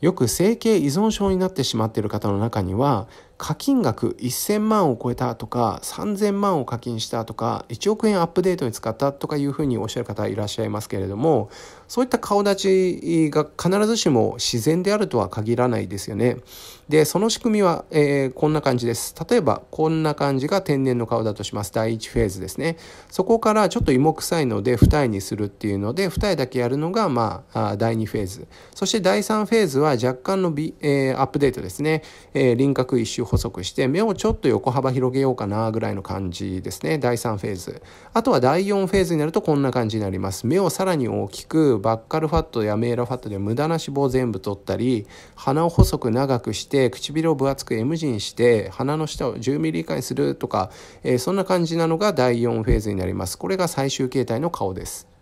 よく整形依存症になってしまっている方の中には課金額1000万を超えたとか3000万を課金したとか1億円アップデートに使ったとかいうふうにおっしゃる方いらっしゃいますけれどもそういった顔立ちが必ずしも自然であるとは限らないですよね。でその仕組みは、えー、こんな感じです。例えばこんな感じが天然の顔だとします第1フェーズですね。そこからちょっと芋臭いので二重にするっていうので二重だけやるのが、まあ、第2フェーズそして第3フェーズは若干のえー、アップデートですね、えー、輪郭一周細くして目をちょっと横幅広げようかなぐらいの感じですね第3フェーズあとは第4フェーズになるとこんな感じになります目をさらに大きくバッカルファットやメーラファットで無駄な脂肪全部取ったり鼻を細く長くして唇を分厚く M 字にして鼻の下を10ミリ以下にするとか、えー、そんな感じなのが第4フェーズになりますこれが最終形態の顔です